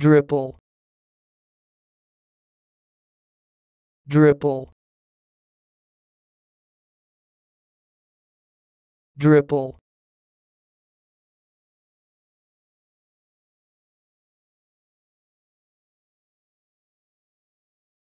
dribble dribble dribble